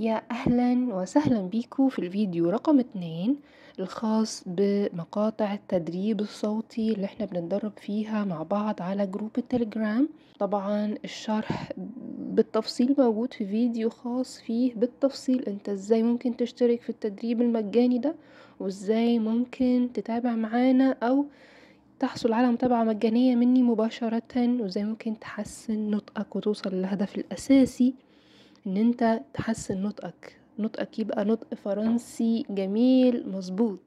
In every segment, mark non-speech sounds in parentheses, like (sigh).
يا أهلا وسهلا بيكو في الفيديو رقم اتنين الخاص بمقاطع التدريب الصوتي اللي احنا بنتدرب فيها مع بعض على جروب التليجرام طبعا الشرح بالتفصيل موجود في فيديو خاص فيه بالتفصيل انت ازاي ممكن تشترك في التدريب المجاني ده وازاي ممكن تتابع معانا او تحصل على متابعة مجانية مني مباشرة وازاي ممكن تحسن نطقك وتوصل للهدف الأساسي ان انت تحسن نطقك نطقك يبقى نطق فرنسي جميل مظبوط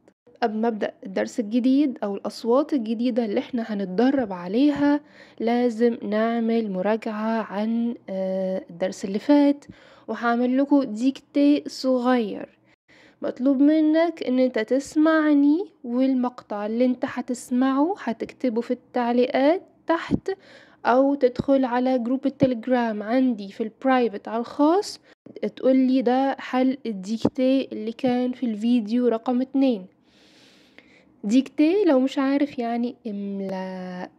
قبل ما ابدا الدرس الجديد او الاصوات الجديده اللي احنا هنتدرب عليها لازم نعمل مراجعه عن آه، الدرس اللي فات وهعمل لكم ديكتي صغير مطلوب منك ان انت تسمعني والمقطع اللي انت هتسمعه هتكتبه في التعليقات تحت او تدخل على جروب التليجرام عندي في البرايفت على الخاص تقولي ده حل الديكتي اللي كان في الفيديو رقم اتنين ديكتي لو مش عارف يعني املاء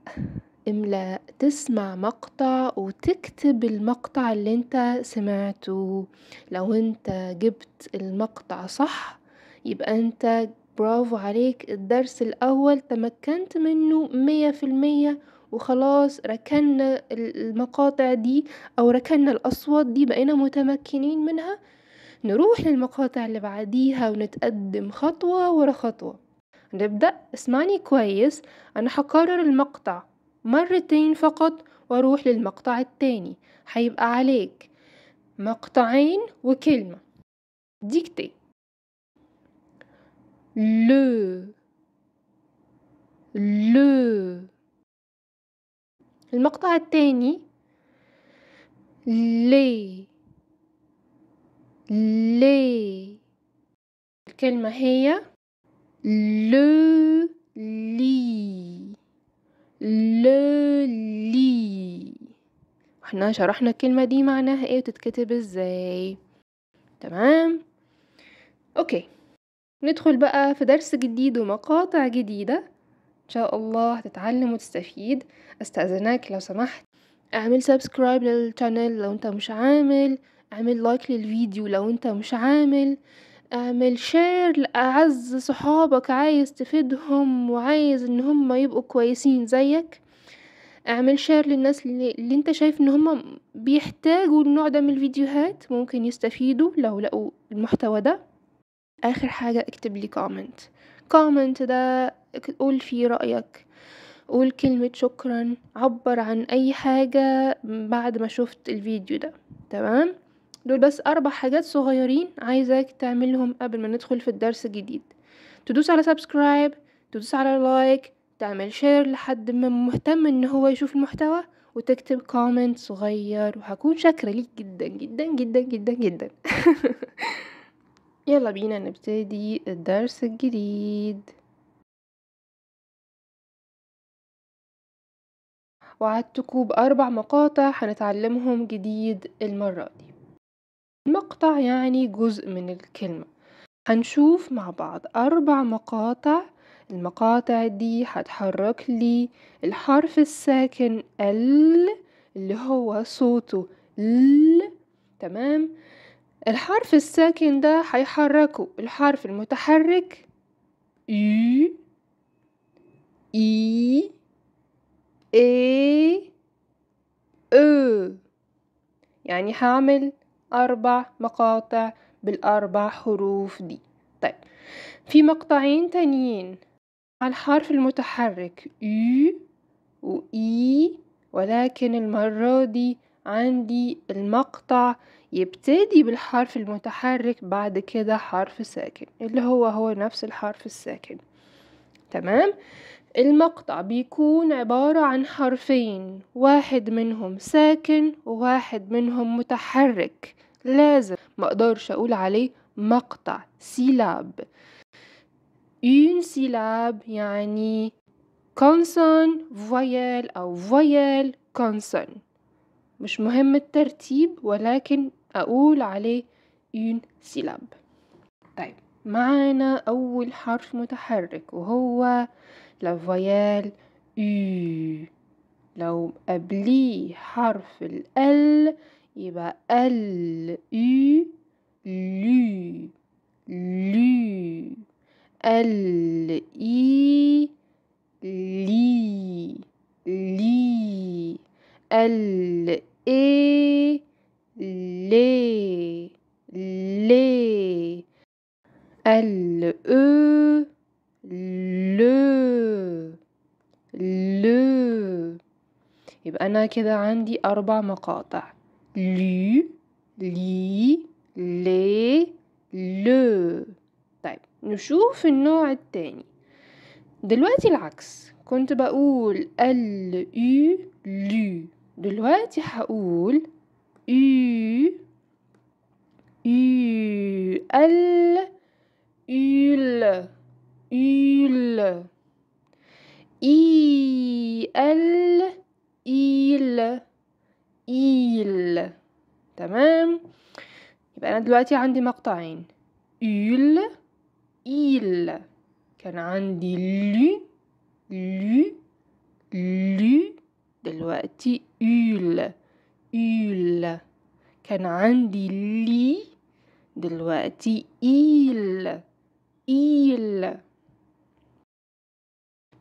املاء تسمع مقطع وتكتب المقطع اللي انت سمعته لو انت جبت المقطع صح يبقى انت برافو عليك الدرس الاول تمكنت منه مية في المية وخلاص ركنا المقاطع دي او ركنا الاصوات دي بقينا متمكنين منها نروح للمقاطع اللي بعديها ونتقدم خطوة ورا خطوة نبدأ اسمعني كويس أنا هكرر المقطع مرتين فقط واروح للمقطع التاني هيبقى عليك مقطعين وكلمة ديكتي لو لو المقطع الثاني لي لي الكلمة هي لو لي لو لي احنا شرحنا الكلمة دي معناها ايه وتتكتب ازاي تمام اوكي ندخل بقى في درس جديد ومقاطع جديدة ان شاء الله هتتعلم وتستفيد استأذنك لو سمحت اعمل سبسكرايب للشانل لو انت مش عامل اعمل لايك للفيديو لو انت مش عامل اعمل شير لأعز صحابك عايز تفيدهم وعايز ان هم يبقوا كويسين زيك اعمل شير للناس اللي, اللي انت شايف ان هم بيحتاجوا النوع ده من الفيديوهات ممكن يستفيدوا لو لقوا المحتوى ده اخر حاجة اكتب لي كومنت الكومنت ده قول فيه رأيك قول كلمة شكرا عبر عن أي حاجة بعد ما شفت الفيديو ده تمام دول بس أربع حاجات صغيرين عايزاك تعملهم قبل ما ندخل في الدرس الجديد تدوس على سبسكرايب تدوس على لايك تعمل شير لحد ما مهتم ان هو يشوف المحتوى وتكتب كومنت صغير وهكون شاكرة ليك جدا جدا جدا جدا جدا (laughs) يلا بينا نبتدي الدرس الجديد وعدتكم بأربع مقاطع هنتعلمهم جديد المرة دي المقطع يعني جزء من الكلمة هنشوف مع بعض أربع مقاطع المقاطع دي هتحرك لي الحرف الساكن ال اللي هو صوته ل تمام الحرف الساكن ده هيحركه الحرف المتحرك ي اي اي او يعني هعمل أربع مقاطع بالأربع حروف دي طيب في مقطعين تانيين على الحرف المتحرك ي اي ولكن المرة دي عندي المقطع يبتدي بالحرف المتحرك بعد كده حرف ساكن اللي هو هو نفس الحرف الساكن تمام المقطع بيكون عبارة عن حرفين واحد منهم ساكن وواحد منهم متحرك لازم مقدرش اقول عليه مقطع سيلاب اون سيلاب يعني كونسون فويل أو فويل كونسون مش مهم الترتيب ولكن أقول عليه إين سيلاب طيب معانا أول حرف متحرك وهو لا إي لو قبليه حرف ال يبقى ال إي لو لي ال إي لي لي ال E le le ال أو le le يبقى أنا كده عندي أربع مقاطع لي لي لي لو طيب نشوف النوع التاني دلوقتي العكس كنت بقول ال يو لو دلوقتي هقول ü ü ال يل يل اي ال il il تمام يبقى انا دلوقتي عندي مقطعين يل ايل كان عندي لي لي لي دلوقتي يول يول كان عندي لي دلوقتي إيل إيل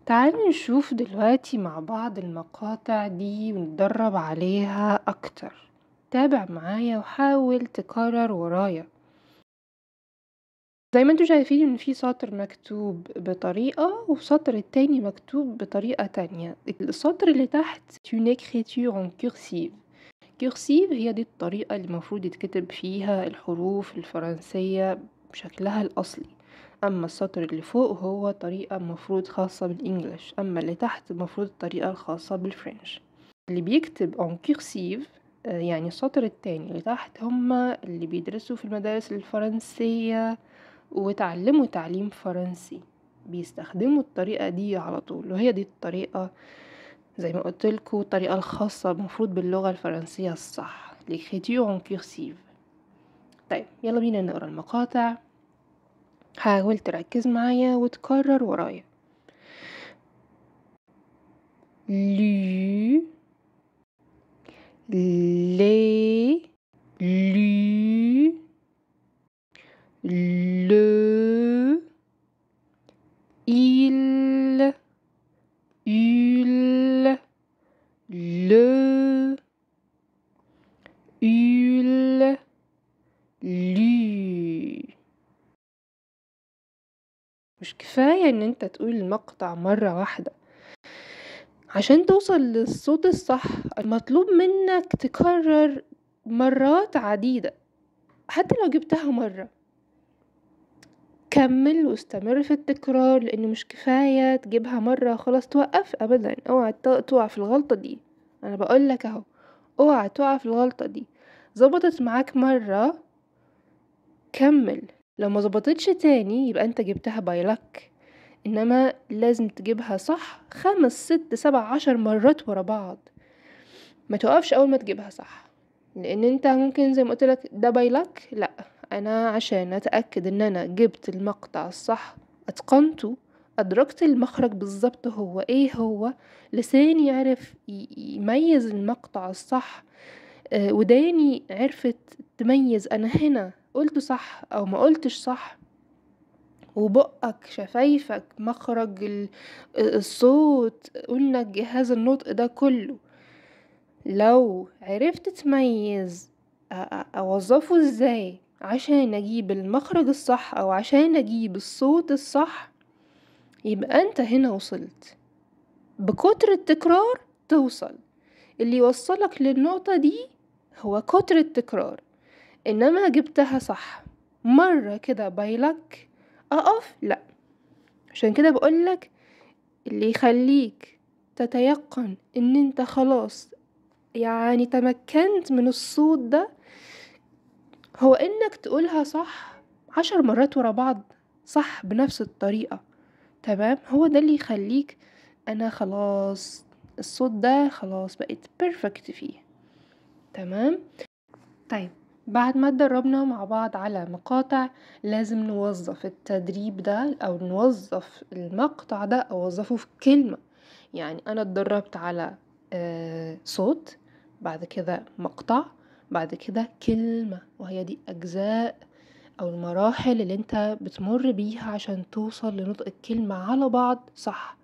تعالوا نشوف دلوقتي مع بعض المقاطع دي ونتدرب عليها أكتر تابع معايا وحاول تكرر ورايا زي ما انتم شايفين ان في سطر مكتوب بطريقة والسطر التاني مكتوب بطريقة تانية السطر اللي تحت une écriture en cursive cursive هي دي الطريقة اللي المفروض يتكتب فيها الحروف الفرنسية بشكلها الأصلي أما السطر اللي فوق هو طريقة مفروض خاصة بالانجلش أما اللي تحت مفروض الطريقة الخاصة بالفرنش اللي بيكتب en cursive آه، يعني السطر التاني اللي تحت هما اللي بيدرسوا في المدارس الفرنسية واتعلموا تعليم فرنسي بيستخدموا الطريقة دي على طول وهي دي الطريقة زي ما قلت لكم الطريقة الخاصة المفروض باللغة الفرنسية الصح l'écriture كيرسيف طيب يلا بينا نقرا المقاطع حاول تركز معايا وتكرر ورايا لي لي لي le il ul le ul lu. مش كفاية ان انت تقول المقطع مرة واحدة عشان توصل للصوت الصح المطلوب منك تكرر مرات عديدة حتى لو جبتها مرة كمل واستمر في التكرار لانه مش كفاية تجيبها مرة خلاص توقف ابدا اوعى تقع في الغلطة دي انا بقولك اهو اوعى تقع في الغلطة دي ظبطت معاك مرة كمل لو ما زبطتش تاني يبقى انت جبتها بايلك انما لازم تجيبها صح خمس ست سبع عشر مرات ورا بعض ما توقفش اول ما تجيبها صح لان انت ممكن زي ما قلت لك ده بايلك لا أنا عشان أتأكد إن أنا جبت المقطع الصح أتقنته أدركت المخرج بالظبط هو إيه هو لساني عرف يميز المقطع الصح آه، وداني عرفت تميز أنا هنا قلت صح أو ما قلتش صح وبقك شفايفك مخرج الصوت قلنا جهاز النطق ده كله لو عرفت تميز اوظفه ازاي عشان اجيب المخرج الصح او عشان اجيب الصوت الصح يبقى انت هنا وصلت بكتر التكرار توصل اللي يوصلك للنقطة دي هو كتر التكرار انما جبتها صح مرة كده بايلك اقف لا عشان كده بقولك اللي يخليك تتيقن ان انت خلاص يعني تمكنت من الصوت ده هو إنك تقولها صح عشر مرات ورا بعض صح بنفس الطريقة تمام هو ده اللي يخليك أنا خلاص الصوت ده خلاص بقيت بيرفكت فيه تمام طيب بعد ما اتدربنا مع بعض على مقاطع لازم نوظف التدريب ده او نوظف المقطع ده اوظفه في كلمة يعني انا اتدربت على آه، صوت بعد كده مقطع بعد كده كلمة وهي دي أجزاء أو المراحل اللي أنت بتمر بيها عشان توصل لنطق الكلمة على بعض صح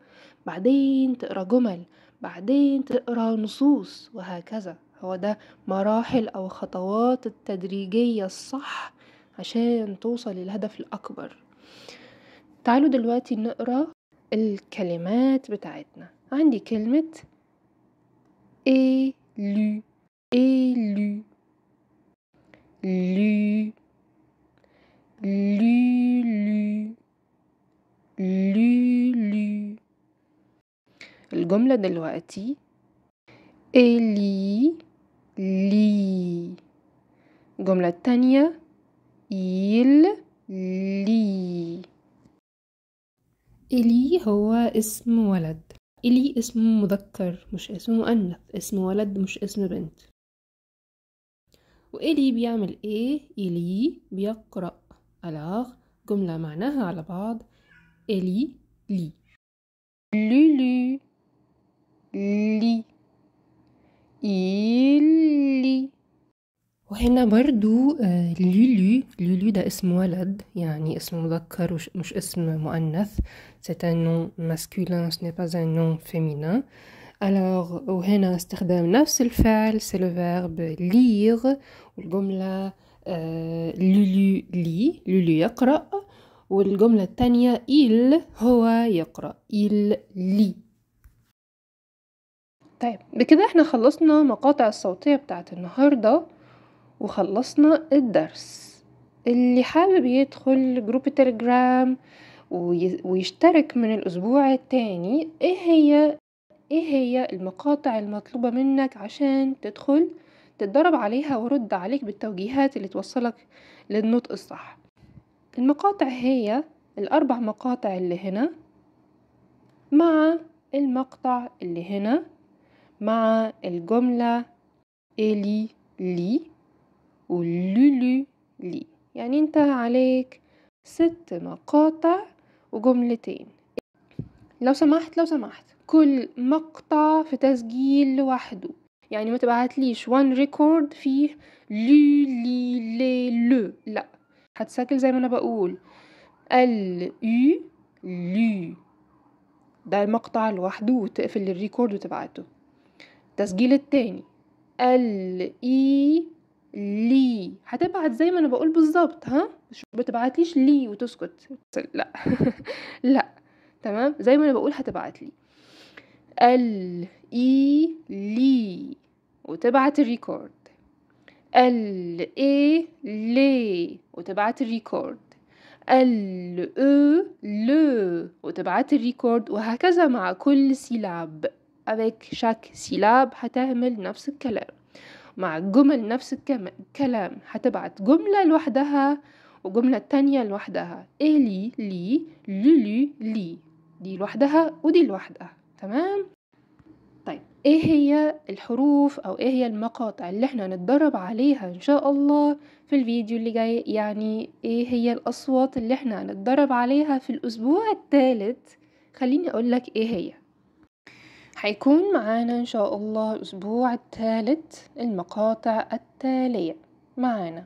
بعدين تقرا جمل بعدين تقرا نصوص وهكذا هو ده مراحل أو خطوات التدريجية الصح عشان توصل للهدف الأكبر تعالوا دلوقتي نقرا الكلمات بتاعتنا عندي كلمة إيه élu lu, لي لي الجملة دلوقتي إلي لي الجملة التانية إيل لي إلي هو اسم ولد إلي اسم مذكر مش اسم مؤنث اسم ولد مش اسم بنت وإلي بيعمل إيه إلي بيقرأ ألاغ جملة معناها على بعض إلي لي لولو لي إلي وهنا برضو آه، لولو لولو ده اسم ولد يعني اسم مذكر مش اسم مؤنث c'est un nom masculin ce n'est pas un nom féminin alors وهنا استخدام نفس الفعل c'est le verbe lire والجملة آه، لولو لي لولو يقرأ والجملة الثانية إل هو يقرأ إل لي طيب بكده احنا خلصنا مقاطع الصوتية بتاعت النهاردة وخلصنا الدرس اللي حابب يدخل جروب التليجرام ويشترك من الأسبوع التاني ايه هي ايه هي المقاطع المطلوبة منك عشان تدخل تتدرب عليها ورد عليك بالتوجيهات اللي توصلك للنطق الصح المقاطع هي الأربع مقاطع اللي هنا مع المقطع اللي هنا مع الجملة إلي لي ولولو لي يعني انت عليك ست مقاطع وجملتين لو سمحت لو سمحت كل مقطع في تسجيل لوحده يعني ما تبعتليش وان ريكورد فيه لو لي لي لو لا هتسجل زي ما انا بقول ال يو لو ده مقطع لوحده وتقفل الريكورد وتبعته التسجيل التاني ال اي لي هتبعت زي ما انا بقول بالظبط ها مش بتبعتليش لي وتسكت لا (laughs) لا تمام زي ما انا بقول هتبعتلي ال إي لي وتبعت الريكورد ال إي لي وتبعت الريكورد ال أو لو وتبعت الريكورد وهكذا مع كل سيلاب avec chaque سيلاب هتعمل نفس الكلام مع الجمل نفس الكلام هتبعت جملة لوحدها وجملة تانية لوحدها إلي لي لولو لي دي لوحدها ودي لوحدها تمام طيب ايه هي الحروف او ايه هي المقاطع اللي احنا هنتدرب عليها ان شاء الله في الفيديو اللي جاي يعني ايه هي الاصوات اللي احنا هنتدرب عليها في الاسبوع الثالث خليني اقولك ايه هي هيكون معانا ان شاء الله الاسبوع الثالث المقاطع التالية معانا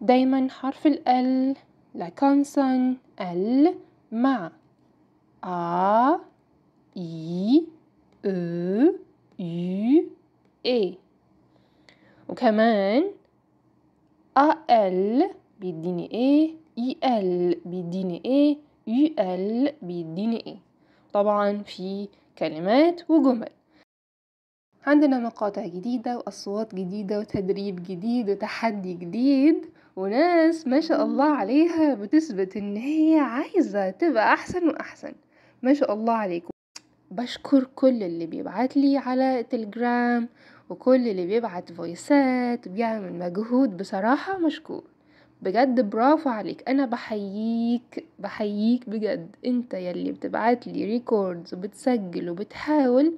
دايما حرف ال ال كونسون ال مع آ ي e أو يو إي وكمان ال بيديني ايه اي ال بيديني ايه يو ال بيديني ايه طبعا في كلمات وجمل عندنا مقاطع جديدة وأصوات جديدة وتدريب جديد وتحدي جديد وناس ما شاء الله عليها بتثبت إن هي عايزة تبقى أحسن وأحسن ما شاء الله عليكم بشكر كل اللي بيبعت لي على تلجرام وكل اللي بيبعت فويسات بيعمل مجهود بصراحة مشكور بجد برافو عليك انا بحييك بحييك بجد انت يلي بتبعت لي ريكوردز وبتسجل وبتحاول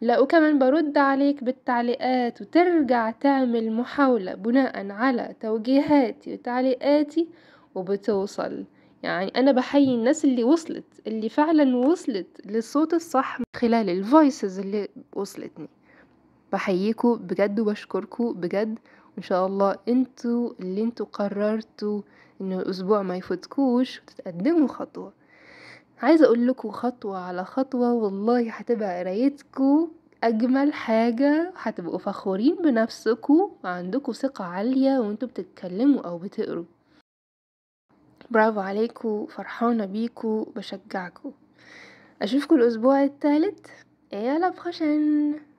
لا وكمان برد عليك بالتعليقات وترجع تعمل محاولة بناء على توجيهاتي وتعليقاتي وبتوصل يعني انا بحيي الناس اللي وصلت اللي فعلا وصلت للصوت الصح من خلال الفويسز اللي وصلتني بحييكوا بجد وبشكركوا بجد وان شاء الله انتوا اللي انتوا قررتوا ان الاسبوع ما يفوتكوش وتتقدموا خطوه عايزه اقول لكم خطوه على خطوه والله هتبقى قرايتكوا اجمل حاجه هتبقوا فخورين بنفسكوا وعندكوا ثقه عاليه وانتوا بتتكلموا او بتقروا برافو عليكو فرحانة بيكو بشجعكو أشوفكو الأسبوع الثالث يلا بخشن